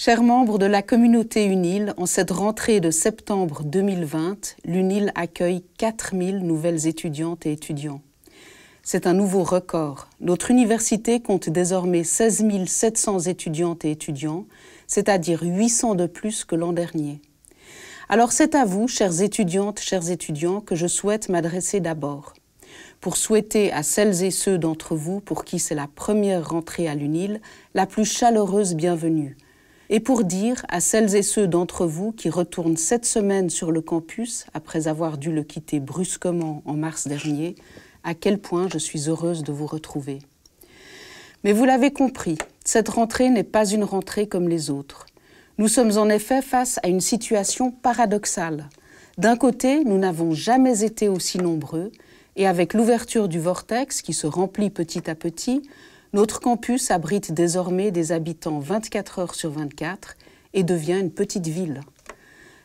Chers membres de la communauté UNIL, en cette rentrée de septembre 2020, l'UNIL accueille 4000 nouvelles étudiantes et étudiants. C'est un nouveau record. Notre université compte désormais 16 700 étudiantes et étudiants, c'est-à-dire 800 de plus que l'an dernier. Alors c'est à vous, chères étudiantes, chers étudiants, que je souhaite m'adresser d'abord. Pour souhaiter à celles et ceux d'entre vous pour qui c'est la première rentrée à l'UNIL, la plus chaleureuse bienvenue et pour dire à celles et ceux d'entre vous qui retournent cette semaine sur le campus après avoir dû le quitter brusquement en mars dernier, à quel point je suis heureuse de vous retrouver. Mais vous l'avez compris, cette rentrée n'est pas une rentrée comme les autres. Nous sommes en effet face à une situation paradoxale. D'un côté, nous n'avons jamais été aussi nombreux, et avec l'ouverture du vortex qui se remplit petit à petit, notre campus abrite désormais des habitants 24 heures sur 24 et devient une petite ville.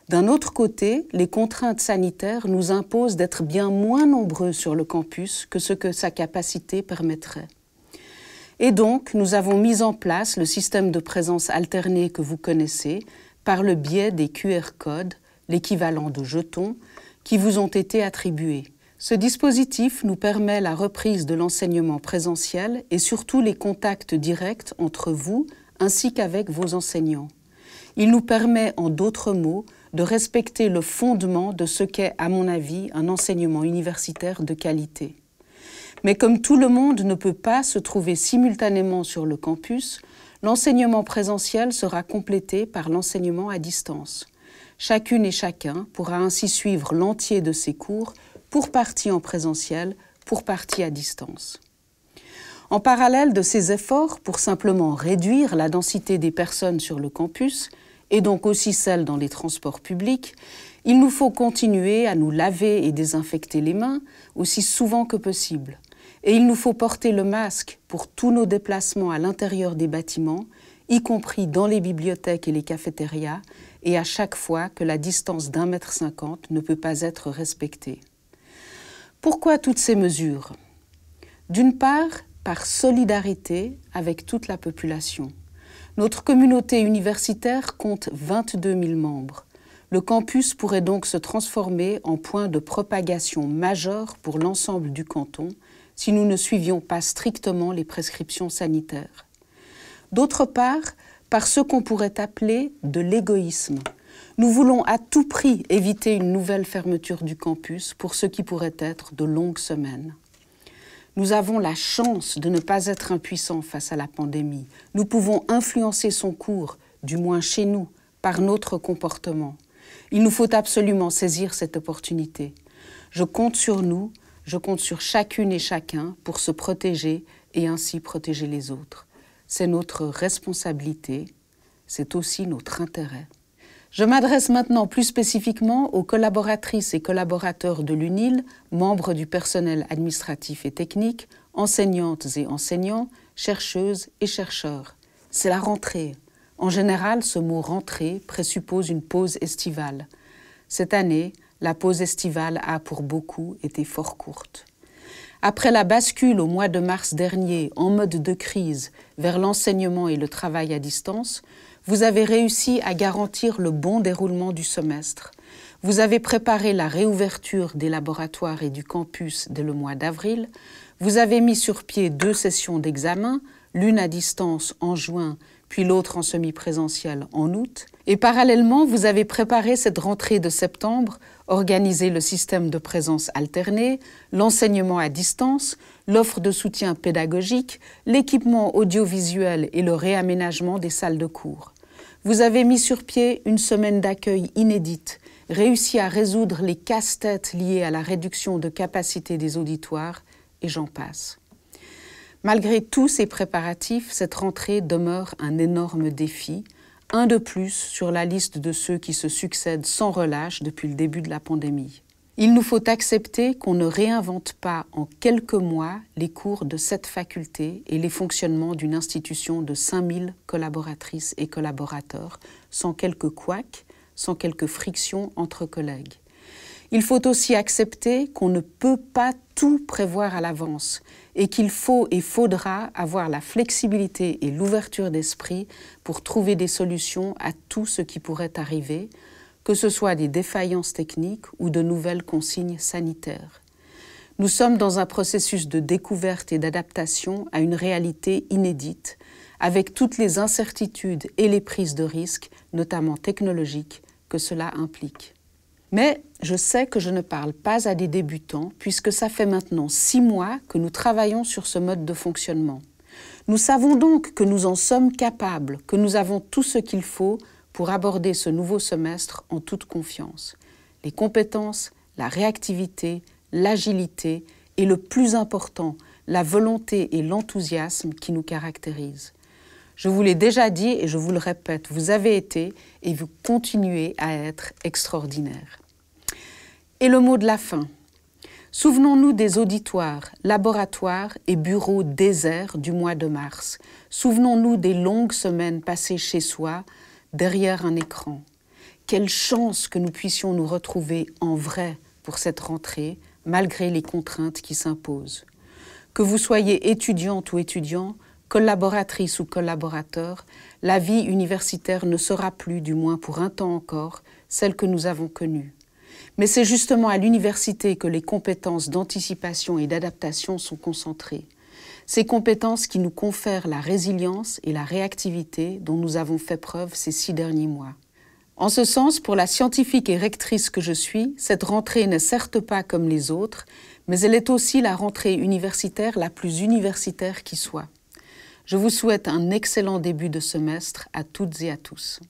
D'un autre côté, les contraintes sanitaires nous imposent d'être bien moins nombreux sur le campus que ce que sa capacité permettrait. Et donc, nous avons mis en place le système de présence alternée que vous connaissez par le biais des QR codes, l'équivalent de jetons, qui vous ont été attribués. Ce dispositif nous permet la reprise de l'enseignement présentiel et surtout les contacts directs entre vous ainsi qu'avec vos enseignants. Il nous permet, en d'autres mots, de respecter le fondement de ce qu'est, à mon avis, un enseignement universitaire de qualité. Mais comme tout le monde ne peut pas se trouver simultanément sur le campus, l'enseignement présentiel sera complété par l'enseignement à distance. Chacune et chacun pourra ainsi suivre l'entier de ses cours pour partie en présentiel, pour partie à distance. En parallèle de ces efforts pour simplement réduire la densité des personnes sur le campus, et donc aussi celle dans les transports publics, il nous faut continuer à nous laver et désinfecter les mains aussi souvent que possible. Et il nous faut porter le masque pour tous nos déplacements à l'intérieur des bâtiments, y compris dans les bibliothèques et les cafétérias, et à chaque fois que la distance d'un mètre cinquante ne peut pas être respectée. Pourquoi toutes ces mesures D'une part, par solidarité avec toute la population. Notre communauté universitaire compte 22 000 membres. Le campus pourrait donc se transformer en point de propagation majeur pour l'ensemble du canton si nous ne suivions pas strictement les prescriptions sanitaires. D'autre part, par ce qu'on pourrait appeler de l'égoïsme. Nous voulons à tout prix éviter une nouvelle fermeture du campus pour ce qui pourrait être de longues semaines. Nous avons la chance de ne pas être impuissants face à la pandémie. Nous pouvons influencer son cours, du moins chez nous, par notre comportement. Il nous faut absolument saisir cette opportunité. Je compte sur nous, je compte sur chacune et chacun pour se protéger et ainsi protéger les autres. C'est notre responsabilité, c'est aussi notre intérêt. Je m'adresse maintenant plus spécifiquement aux collaboratrices et collaborateurs de l'UNIL, membres du personnel administratif et technique, enseignantes et enseignants, chercheuses et chercheurs. C'est la rentrée. En général, ce mot rentrée présuppose une pause estivale. Cette année, la pause estivale a pour beaucoup été fort courte. Après la bascule au mois de mars dernier en mode de crise vers l'enseignement et le travail à distance, vous avez réussi à garantir le bon déroulement du semestre. Vous avez préparé la réouverture des laboratoires et du campus dès le mois d'avril. Vous avez mis sur pied deux sessions d'examen, l'une à distance en juin, puis l'autre en semi-présentiel en août. Et parallèlement, vous avez préparé cette rentrée de septembre, organisé le système de présence alternée, l'enseignement à distance, l'offre de soutien pédagogique, l'équipement audiovisuel et le réaménagement des salles de cours. Vous avez mis sur pied une semaine d'accueil inédite, réussi à résoudre les casse-têtes liées à la réduction de capacité des auditoires, et j'en passe. Malgré tous ces préparatifs, cette rentrée demeure un énorme défi, un de plus sur la liste de ceux qui se succèdent sans relâche depuis le début de la pandémie. Il nous faut accepter qu'on ne réinvente pas en quelques mois les cours de cette faculté et les fonctionnements d'une institution de 5000 collaboratrices et collaborateurs, sans quelques couacs, sans quelques frictions entre collègues. Il faut aussi accepter qu'on ne peut pas tout prévoir à l'avance et qu'il faut et faudra avoir la flexibilité et l'ouverture d'esprit pour trouver des solutions à tout ce qui pourrait arriver, que ce soit des défaillances techniques ou de nouvelles consignes sanitaires. Nous sommes dans un processus de découverte et d'adaptation à une réalité inédite, avec toutes les incertitudes et les prises de risques, notamment technologiques, que cela implique. Mais je sais que je ne parle pas à des débutants, puisque ça fait maintenant six mois que nous travaillons sur ce mode de fonctionnement. Nous savons donc que nous en sommes capables, que nous avons tout ce qu'il faut pour aborder ce nouveau semestre en toute confiance. Les compétences, la réactivité, l'agilité et le plus important, la volonté et l'enthousiasme qui nous caractérisent. Je vous l'ai déjà dit et je vous le répète, vous avez été et vous continuez à être extraordinaire. Et le mot de la fin. Souvenons-nous des auditoires, laboratoires et bureaux déserts du mois de mars. Souvenons-nous des longues semaines passées chez soi, derrière un écran. Quelle chance que nous puissions nous retrouver en vrai pour cette rentrée, malgré les contraintes qui s'imposent. Que vous soyez étudiante ou étudiant, collaboratrice ou collaborateur, la vie universitaire ne sera plus, du moins pour un temps encore, celle que nous avons connue. Mais c'est justement à l'université que les compétences d'anticipation et d'adaptation sont concentrées ces compétences qui nous confèrent la résilience et la réactivité dont nous avons fait preuve ces six derniers mois. En ce sens, pour la scientifique et rectrice que je suis, cette rentrée n'est certes pas comme les autres, mais elle est aussi la rentrée universitaire la plus universitaire qui soit. Je vous souhaite un excellent début de semestre à toutes et à tous.